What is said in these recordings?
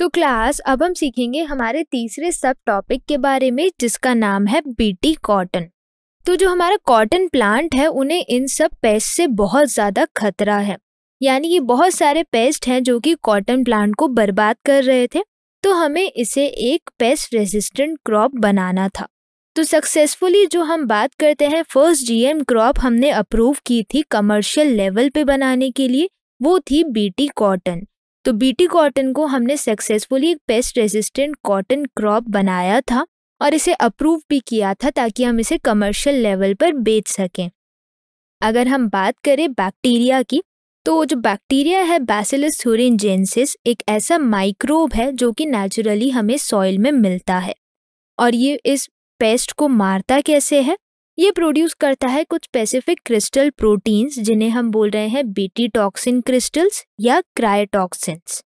तो क्लास अब हम सीखेंगे हमारे तीसरे सब टॉपिक के बारे में जिसका नाम है बीटी कॉटन तो जो हमारा कॉटन प्लांट है उन्हें इन सब पेस्ट से बहुत ज़्यादा खतरा है यानी ये बहुत सारे पेस्ट हैं जो कि कॉटन प्लांट को बर्बाद कर रहे थे तो हमें इसे एक पेस्ट रेजिस्टेंट क्रॉप बनाना था तो सक्सेसफुली जो हम बात करते हैं फर्स्ट जीएम क्रॉप हमने अप्रूव की थी कमर्शियल लेवल पे बनाने के लिए वो थी बीटी कॉटन तो बीटी कॉटन को हमने सक्सेसफुली एक पेस्ट रेजिस्टेंट कॉटन क्रॉप बनाया था और इसे अप्रूव भी किया था ताकि हम इसे कमर्शियल लेवल पर बेच सकें अगर हम बात करें बैक्टीरिया की तो जो बैक्टीरिया है बैसिलस थोरिनजेंसिस एक ऐसा माइक्रोब है जो कि नेचुरली हमें सॉइल में मिलता है और ये इस पेस्ट को मारता कैसे है ये प्रोड्यूस करता है कुछ स्पेसिफिक क्रिस्टल प्रोटीन्स जिन्हें हम बोल रहे हैं बीटी टॉक्सिन क्रिस्टल्स या क्रायटॉक्सिन्स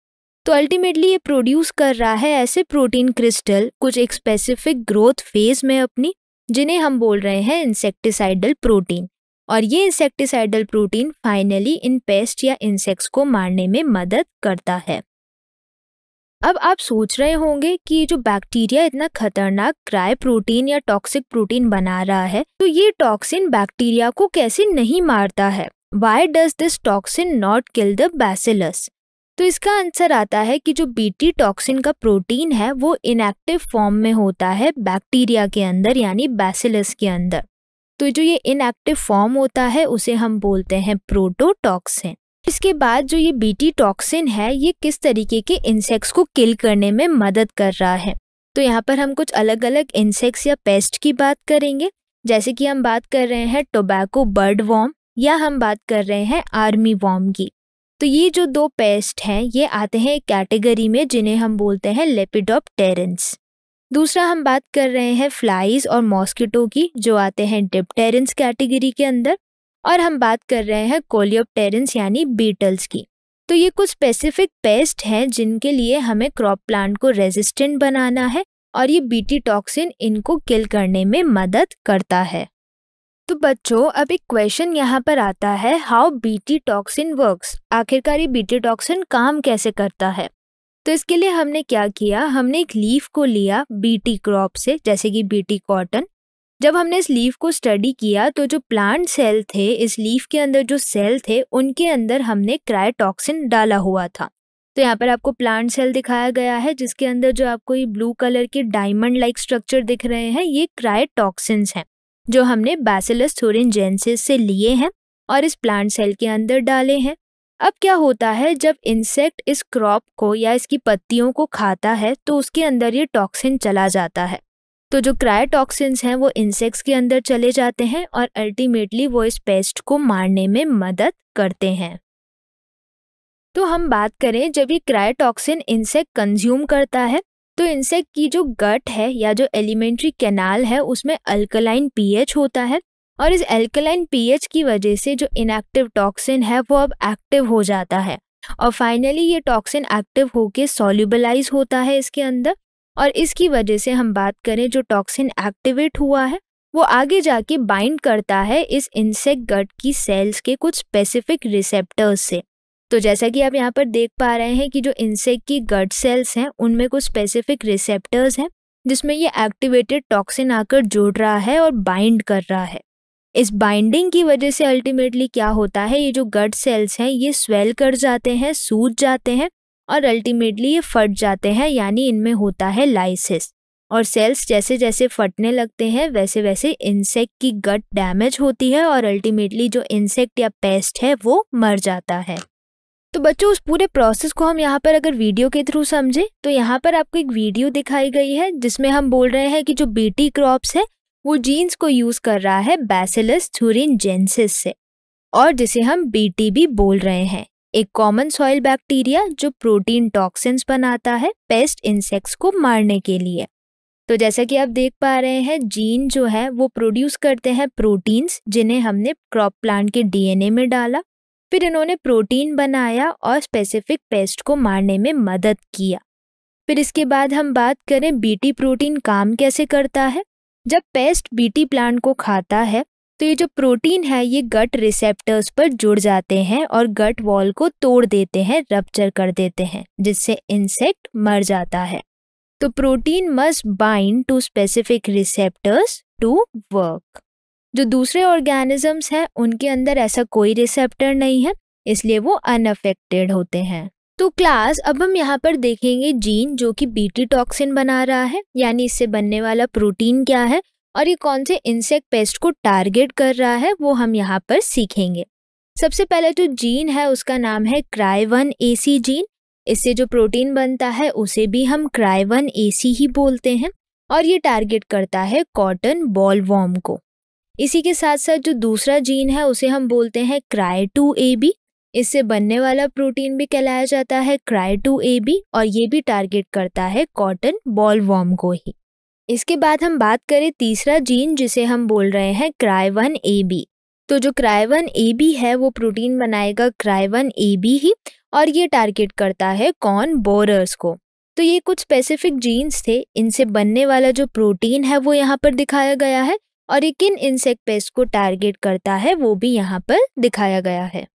तो अल्टीमेटली ये प्रोड्यूस कर रहा है ऐसे प्रोटीन क्रिस्टल कुछ एक स्पेसिफिक ग्रोथ फेज में अपनी जिन्हें हम बोल रहे हैं इंसेक्टिसाइडल प्रोटीन और ये इंसेक्टिसाइडल प्रोटीन फाइनली इन पेस्ट या इंसेक्ट्स को मारने में मदद करता है अब आप सोच रहे होंगे कि ये जो बैक्टीरिया इतना खतरनाक क्राई प्रोटीन या टॉक्सिक प्रोटीन बना रहा है तो ये टॉक्सिन बैक्टीरिया को कैसे नहीं मारता है why does this toxin not kill the bacillus तो इसका आंसर आता है कि जो बीटी टॉक्सिन का प्रोटीन है वो इनएक्टिव फॉर्म में होता है बैक्टीरिया के अंदर यानी बैसिलस के अंदर तो जो ये इनएक्टिव फॉर्म होता है उसे हम बोलते हैं प्रोटोटॉक्सिन इसके बाद जो ये बीटी टॉक्सिन है ये किस तरीके के इंसेक्ट्स को किल करने में मदद कर रहा है तो यहाँ पर हम कुछ अलग अलग इंसेक्ट्स या पेस्ट की बात करेंगे जैसे कि हम बात कर रहे हैं टोबैको बर्ड वॉम या हम बात कर रहे हैं आर्मी वॉम की तो ये जो दो पेस्ट हैं ये आते हैं एक कैटेगरी में जिन्हें हम बोलते हैं लेपिडॉप टेरेंस दूसरा हम बात कर रहे हैं फ्लाइज और मॉस्किटो की जो आते हैं टेरेंस कैटेगरी के अंदर और हम बात कर रहे हैं कोलियोप्टेरेंस यानी बीटल्स की तो ये कुछ स्पेसिफिक पेस्ट हैं जिनके लिए हमें क्रॉप प्लांट को रेजिस्टेंट बनाना है और ये बीटी टॉक्सिन इनको किल करने में मदद करता है तो बच्चों अब एक क्वेश्चन यहाँ पर आता है हाउ बीटी टॉक्सिन वर्क्स आखिरकार ये बीटी टॉक्सिन काम कैसे करता है तो इसके लिए हमने क्या किया हमने एक लीफ को लिया बीटी क्रॉप से जैसे कि बीटी कॉटन जब हमने इस लीफ को स्टडी किया तो जो प्लांट सेल थे इस लीफ के अंदर जो सेल थे उनके अंदर हमने क्रायटॉक्सिन डाला हुआ था तो यहाँ पर आपको प्लांट सेल दिखाया गया है जिसके अंदर जो आपको ये ब्लू कलर के डायमंड लाइक स्ट्रक्चर दिख रहे हैं ये क्रायटॉक्सिन हैं जो हमने बैसेलस थोरेंजेंसिस से लिए हैं और इस प्लांट सेल के अंदर डाले हैं अब क्या होता है जब इंसेक्ट इस क्रॉप को या इसकी पत्तियों को खाता है तो उसके अंदर ये टॉक्सिन चला जाता है तो जो क्रायोटॉक्सिन्स हैं वो इंसेक्ट्स के अंदर चले जाते हैं और अल्टीमेटली वो इस पेस्ट को मारने में मदद करते हैं तो हम बात करें जब ये क्रायटॉक्सिन इंसेक्ट कंज्यूम करता है तो इंसेक्ट की जो गट है या जो एलिमेंट्री कैनाल है उसमें अल्कलाइन पीएच होता है और इस अल्कलाइन पीएच की वजह से जो इनएक्टिव टॉक्सिन है वो अब एक्टिव हो जाता है और फाइनली ये टॉक्सिन एक्टिव होके सॉल्यूबलाइज होता है इसके अंदर और इसकी वजह से हम बात करें जो टॉक्सिन एक्टिवेट हुआ है वो आगे जाके बाइंड करता है इस इंसेक्ट गट की सेल्स के कुछ स्पेसिफिक रिसेप्टर्स से तो जैसा कि आप यहाँ पर देख पा रहे हैं कि जो इंसेक्ट की गट सेल्स हैं उनमें कुछ स्पेसिफिक रिसेप्टर्स हैं जिसमें ये एक्टिवेटेड टॉक्सिन आकर जुड़ रहा है और बाइंड कर रहा है इस बाइंडिंग की वजह से अल्टीमेटली क्या होता है ये जो गट सेल्स हैं ये स्वेल कर जाते हैं सूज जाते हैं और अल्टीमेटली ये फट जाते हैं यानी इनमें होता है लाइसिस और सेल्स जैसे जैसे फटने लगते हैं वैसे वैसे इंसेक्ट की गट डैमेज होती है और अल्टीमेटली जो इंसेक्ट या पेस्ट है वो मर जाता है तो बच्चों उस पूरे प्रोसेस को हम यहाँ पर अगर वीडियो के थ्रू समझें तो यहाँ पर आपको एक वीडियो दिखाई गई है जिसमें हम बोल रहे हैं कि जो बीटी क्रॉप्स है वो जीन्स को यूज़ कर रहा है बैसेलस थूरिन जेंसिस से और जिसे हम बीटी भी बोल रहे हैं एक कॉमन सॉइल बैक्टीरिया जो प्रोटीन टॉक्सिन्स बनाता है पेस्ट इंसेक्ट्स को मारने के लिए तो जैसा कि आप देख पा रहे हैं जीन जो है वो प्रोड्यूस करते हैं प्रोटीन्स जिन्हें हमने क्रॉप प्लांट के डीएनए में डाला फिर इन्होंने प्रोटीन बनाया और स्पेसिफिक पेस्ट को मारने में मदद किया फिर इसके बाद हम बात करें बीटी प्रोटीन काम कैसे करता है जब पेस्ट बीटी प्लांट को खाता है तो ये जो प्रोटीन है ये गट रिसेप्टर्स पर जुड़ जाते हैं और गट वॉल को तोड़ देते हैं रप्चर कर देते हैं जिससे इंसेक्ट मर जाता है तो protein must bind to specific receptors to work जो दूसरे ऑर्गेनिजम्स हैं उनके अंदर ऐसा कोई रिसेप्टर नहीं है इसलिए वो अनअफेक्टेड होते हैं तो क्लास अब हम यहाँ पर देखेंगे जीन जो कि बीटी टॉक्सिन बना रहा है यानी इससे बनने वाला प्रोटीन क्या है और ये कौन से इंसेक्ट पेस्ट को टारगेट कर रहा है वो हम यहाँ पर सीखेंगे सबसे पहले जो तो जीन है उसका नाम है क्राइवन एसी जीन इससे जो प्रोटीन बनता है उसे भी हम क्राइवन एसी ही बोलते हैं और ये टारगेट करता है कॉटन बॉल वॉर्म को इसी के साथ साथ जो दूसरा जीन है उसे हम बोलते हैं क्राई टू ए बी इससे बनने वाला प्रोटीन भी कहलाया जाता है क्राई टू ए बी और ये भी टारगेट करता है कॉटन बॉल वॉर्म को ही इसके बाद हम बात करें तीसरा जीन जिसे हम बोल रहे हैं क्राइवन ए बी तो जो क्राइवन ए बी है वो प्रोटीन बनाएगा क्राइवन ए बी ही और ये टारगेट करता है कॉर्न बोरर्स को तो ये कुछ स्पेसिफिक जीन्स थे इनसे बनने वाला जो प्रोटीन है वो यहाँ पर दिखाया गया है और ये किन इंसेक्ट पेस्ट को टारगेट करता है वो भी यहाँ पर दिखाया गया है